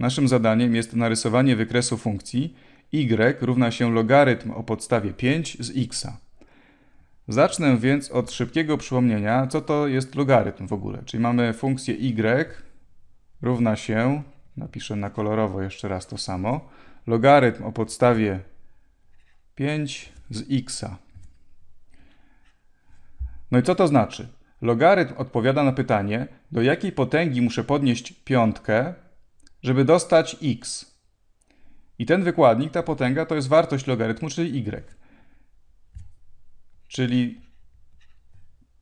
Naszym zadaniem jest narysowanie wykresu funkcji y równa się logarytm o podstawie 5 z x. Zacznę więc od szybkiego przypomnienia, co to jest logarytm w ogóle. Czyli mamy funkcję y równa się, napiszę na kolorowo jeszcze raz to samo, logarytm o podstawie 5 z x. No i co to znaczy? Logarytm odpowiada na pytanie, do jakiej potęgi muszę podnieść piątkę, żeby dostać x. I ten wykładnik, ta potęga, to jest wartość logarytmu, czyli y. Czyli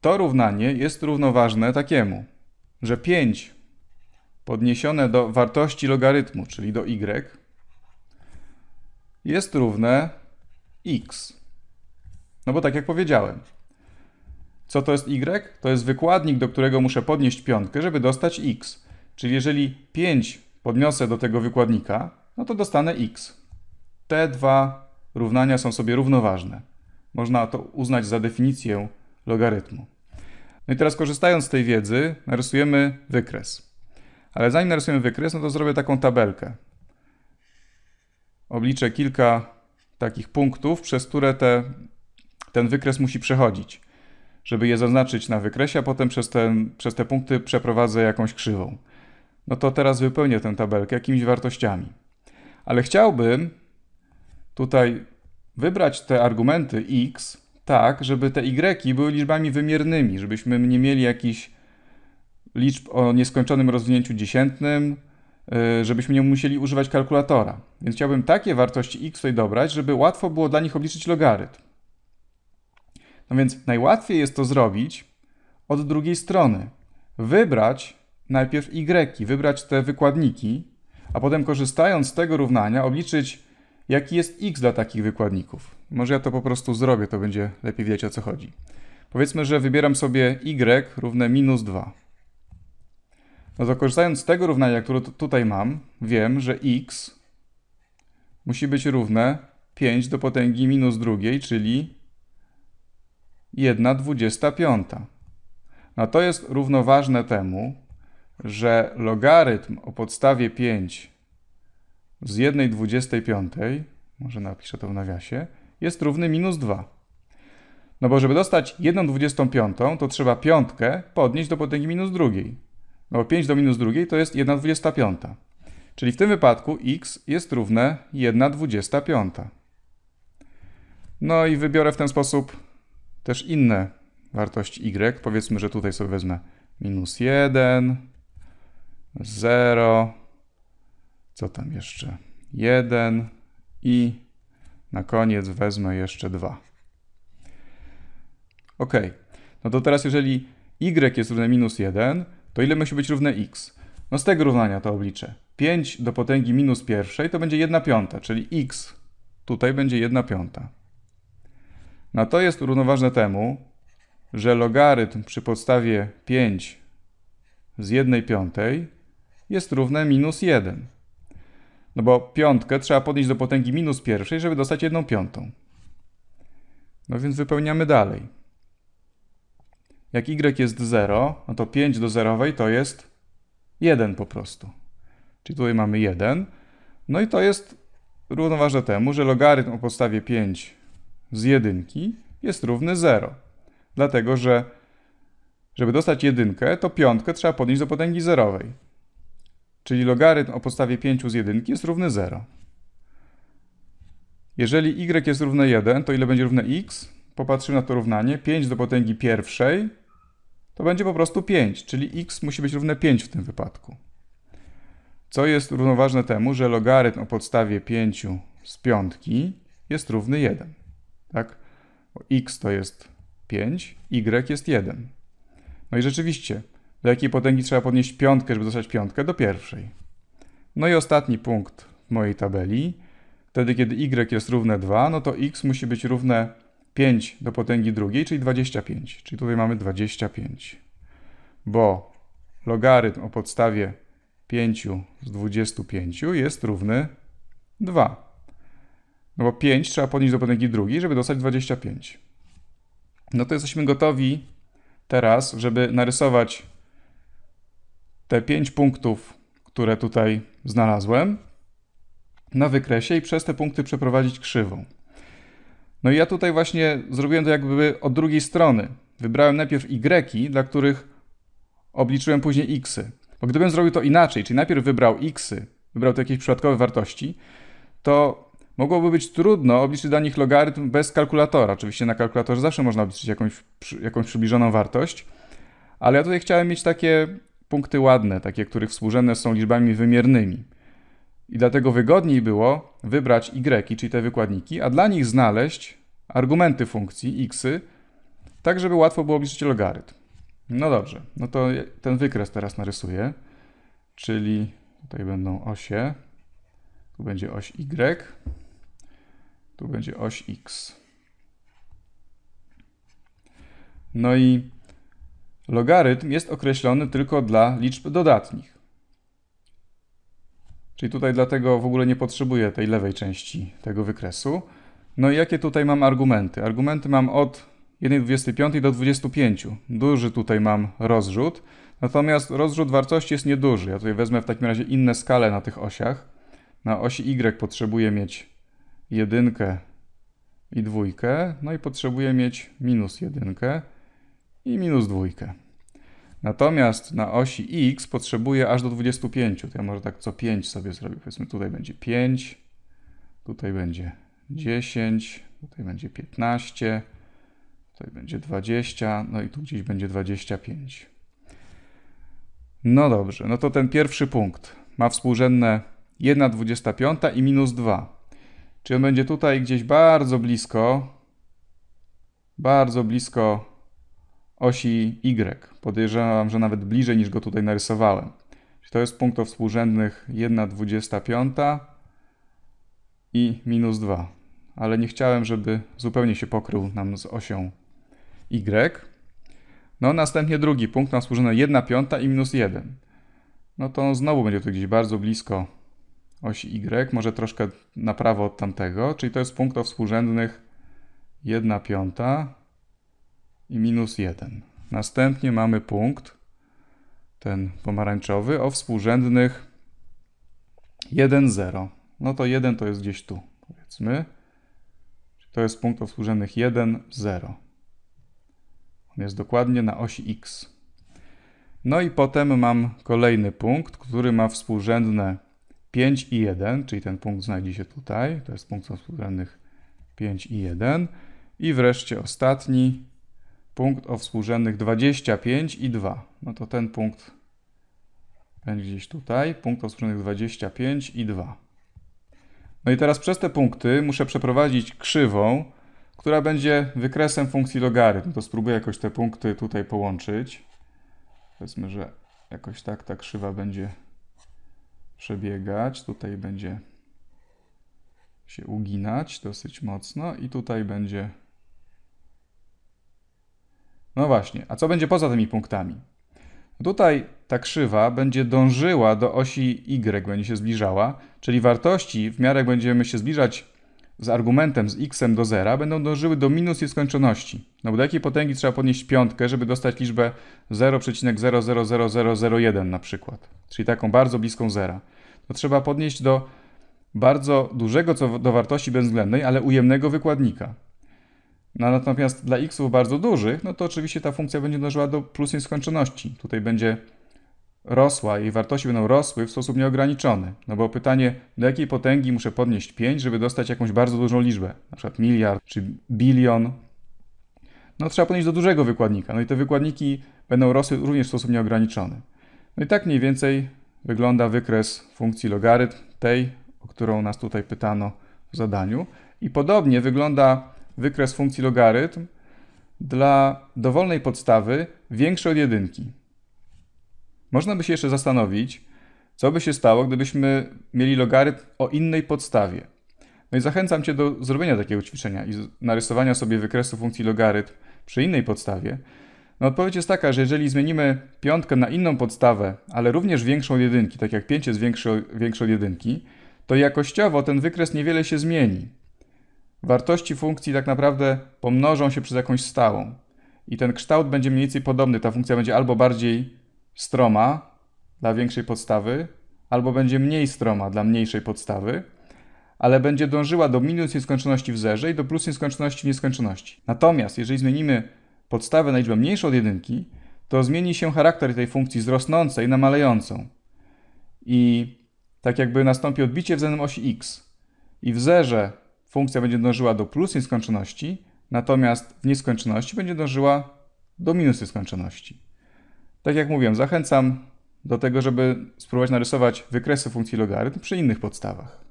to równanie jest równoważne takiemu, że 5 podniesione do wartości logarytmu, czyli do y, jest równe x. No bo tak jak powiedziałem, co to jest y? To jest wykładnik, do którego muszę podnieść piątkę, żeby dostać x. Czyli jeżeli 5 podniosę do tego wykładnika, no to dostanę x. Te dwa równania są sobie równoważne. Można to uznać za definicję logarytmu. No i teraz korzystając z tej wiedzy, narysujemy wykres. Ale zanim narysujemy wykres, no to zrobię taką tabelkę. Obliczę kilka takich punktów, przez które te, ten wykres musi przechodzić, żeby je zaznaczyć na wykresie, a potem przez, ten, przez te punkty przeprowadzę jakąś krzywą no to teraz wypełnię tę tabelkę jakimiś wartościami. Ale chciałbym tutaj wybrać te argumenty x tak, żeby te y były liczbami wymiernymi, żebyśmy nie mieli jakichś liczb o nieskończonym rozwinięciu dziesiętnym, y, żebyśmy nie musieli używać kalkulatora. Więc chciałbym takie wartości x tutaj dobrać, żeby łatwo było dla nich obliczyć logarytm. No więc najłatwiej jest to zrobić od drugiej strony. Wybrać najpierw y, wybrać te wykładniki, a potem korzystając z tego równania obliczyć, jaki jest x dla takich wykładników. Może ja to po prostu zrobię, to będzie lepiej wiedzieć o co chodzi. Powiedzmy, że wybieram sobie y równe minus 2. No to korzystając z tego równania, które tutaj mam, wiem, że x musi być równe 5 do potęgi minus drugiej, czyli 1 25. No to jest równoważne temu, że logarytm o podstawie 5 z 1,25, może napiszę to w nawiasie, jest równy minus 2. No bo żeby dostać 1,25, to trzeba piątkę podnieść do potęgi minus drugiej. No bo 5 do minus drugiej to jest 1,25. Czyli w tym wypadku x jest równe 1,25. No i wybiorę w ten sposób też inne wartości y. Powiedzmy, że tutaj sobie wezmę minus 1, 0, co tam jeszcze, 1 i na koniec wezmę jeszcze 2. Ok, no to teraz jeżeli y jest równe minus 1, to ile musi być równe x? No z tego równania to obliczę. 5 do potęgi minus pierwszej to będzie 1 piąta, czyli x tutaj będzie 1 piąta. No to jest równoważne temu, że logarytm przy podstawie 5 z 1 piątej jest równe minus 1. No bo piątkę trzeba podnieść do potęgi minus pierwszej, żeby dostać jedną piątą. No więc wypełniamy dalej. Jak y jest 0, no to 5 do zerowej to jest 1 po prostu. Czyli tutaj mamy 1. No i to jest równoważne temu, że logarytm o podstawie 5 z jedynki jest równy 0. Dlatego, że żeby dostać jedynkę, to piątkę trzeba podnieść do potęgi zerowej czyli logarytm o podstawie 5 z 1 jest równy 0. Jeżeli y jest równe 1, to ile będzie równe x? Popatrzymy na to równanie. 5 do potęgi pierwszej to będzie po prostu 5, czyli x musi być równe 5 w tym wypadku. Co jest równoważne temu, że logarytm o podstawie 5 z piątki jest równy 1. Tak? Bo x to jest 5, y jest 1. No i rzeczywiście, do jakiej potęgi trzeba podnieść piątkę, żeby dostać piątkę? Do pierwszej. No i ostatni punkt mojej tabeli. Wtedy, kiedy y jest równe 2, no to x musi być równe 5 do potęgi drugiej, czyli 25. Czyli tutaj mamy 25. Bo logarytm o podstawie 5 z 25 jest równy 2. No bo 5 trzeba podnieść do potęgi drugiej, żeby dostać 25. No to jesteśmy gotowi teraz, żeby narysować te pięć punktów, które tutaj znalazłem na wykresie i przez te punkty przeprowadzić krzywą. No i ja tutaj właśnie zrobiłem to jakby od drugiej strony. Wybrałem najpierw y, dla których obliczyłem później x. -y. Bo gdybym zrobił to inaczej, czyli najpierw wybrał x, -y, wybrał to jakieś przypadkowe wartości, to mogłoby być trudno obliczyć dla nich logarytm bez kalkulatora. Oczywiście na kalkulatorze zawsze można obliczyć jakąś, jakąś przybliżoną wartość, ale ja tutaj chciałem mieć takie punkty ładne, takie, których współrzędne są liczbami wymiernymi. I dlatego wygodniej było wybrać y, czyli te wykładniki, a dla nich znaleźć argumenty funkcji xy, tak żeby łatwo było obliczyć logarytm. No dobrze, no to ten wykres teraz narysuję, czyli tutaj będą osie, tu będzie oś y, tu będzie oś x. No i Logarytm jest określony tylko dla liczb dodatnich. Czyli tutaj dlatego w ogóle nie potrzebuję tej lewej części tego wykresu. No i jakie tutaj mam argumenty? Argumenty mam od 1,25 do 25. Duży tutaj mam rozrzut. Natomiast rozrzut wartości jest nieduży. Ja tutaj wezmę w takim razie inne skale na tych osiach. Na osi Y potrzebuję mieć jedynkę i dwójkę. No i potrzebuję mieć minus jedynkę i minus dwójkę. Natomiast na osi x potrzebuję aż do 25. To ja może tak co 5 sobie zrobię. Powiedzmy tutaj będzie 5, tutaj będzie 10, tutaj będzie 15, tutaj będzie 20, no i tu gdzieś będzie 25. No dobrze, no to ten pierwszy punkt ma współrzędne 1,25 i minus 2. Czy on będzie tutaj gdzieś bardzo blisko, bardzo blisko osi Y. Podejrzewam, że nawet bliżej niż go tutaj narysowałem. To jest punkt o współrzędnych 1,25 i minus 2. Ale nie chciałem, żeby zupełnie się pokrył nam z osią Y. No następnie drugi punkt nam współrzędny 1,5 i minus 1. No to znowu będzie tu gdzieś bardzo blisko osi Y, może troszkę na prawo od tamtego, czyli to jest punkt o współrzędnych 1,5 i minus 1. Następnie mamy punkt, ten pomarańczowy, o współrzędnych 1, 0. No to 1 to jest gdzieś tu, powiedzmy. To jest punkt o współrzędnych 1, 0. On jest dokładnie na osi x. No i potem mam kolejny punkt, który ma współrzędne 5 i 1, czyli ten punkt znajdzie się tutaj. To jest punkt o współrzędnych 5 i 1. I wreszcie ostatni, punkt o współrzędnych 25 i 2. No to ten punkt będzie gdzieś tutaj. Punkt o współrzędnych 25 i 2. No i teraz przez te punkty muszę przeprowadzić krzywą, która będzie wykresem funkcji logarytm. To spróbuję jakoś te punkty tutaj połączyć. Powiedzmy, że jakoś tak ta krzywa będzie przebiegać. Tutaj będzie się uginać dosyć mocno i tutaj będzie no właśnie, a co będzie poza tymi punktami? Tutaj ta krzywa będzie dążyła do osi y, będzie się zbliżała, czyli wartości w miarę jak będziemy się zbliżać z argumentem z x do zera będą dążyły do minus nieskończoności. skończoności. No bo do jakiej potęgi trzeba podnieść piątkę, żeby dostać liczbę 0,000001 na przykład, czyli taką bardzo bliską zera. To trzeba podnieść do bardzo dużego co do wartości bezwzględnej, ale ujemnego wykładnika. No, natomiast dla xów bardzo dużych, no to oczywiście ta funkcja będzie dążyła do plus nieskończoności. Tutaj będzie rosła, jej wartości będą rosły w sposób nieograniczony. No bo pytanie, do jakiej potęgi muszę podnieść 5, żeby dostać jakąś bardzo dużą liczbę, na przykład miliard czy bilion. No trzeba podnieść do dużego wykładnika. No i te wykładniki będą rosły również w sposób nieograniczony. No i tak mniej więcej wygląda wykres funkcji logarytm tej, o którą nas tutaj pytano w zadaniu. I podobnie wygląda wykres funkcji logarytm dla dowolnej podstawy większej od jedynki. Można by się jeszcze zastanowić, co by się stało, gdybyśmy mieli logarytm o innej podstawie. No i zachęcam Cię do zrobienia takiego ćwiczenia i narysowania sobie wykresu funkcji logarytm przy innej podstawie. No odpowiedź jest taka, że jeżeli zmienimy piątkę na inną podstawę, ale również większą od jedynki, tak jak 5 jest większy, od jedynki, to jakościowo ten wykres niewiele się zmieni wartości funkcji tak naprawdę pomnożą się przez jakąś stałą. I ten kształt będzie mniej więcej podobny. Ta funkcja będzie albo bardziej stroma dla większej podstawy, albo będzie mniej stroma dla mniejszej podstawy, ale będzie dążyła do minus nieskończoności w zerze i do plus nieskończoności w nieskończoności. Natomiast jeżeli zmienimy podstawę na liczbę mniejszą od jedynki, to zmieni się charakter tej funkcji z rosnącej na malejącą. I tak jakby nastąpi odbicie względem osi x. I w zerze funkcja będzie dążyła do plus nieskończoności, natomiast w nieskończoności będzie dążyła do minus nieskończoności. Tak jak mówiłem, zachęcam do tego, żeby spróbować narysować wykresy funkcji logarytm przy innych podstawach.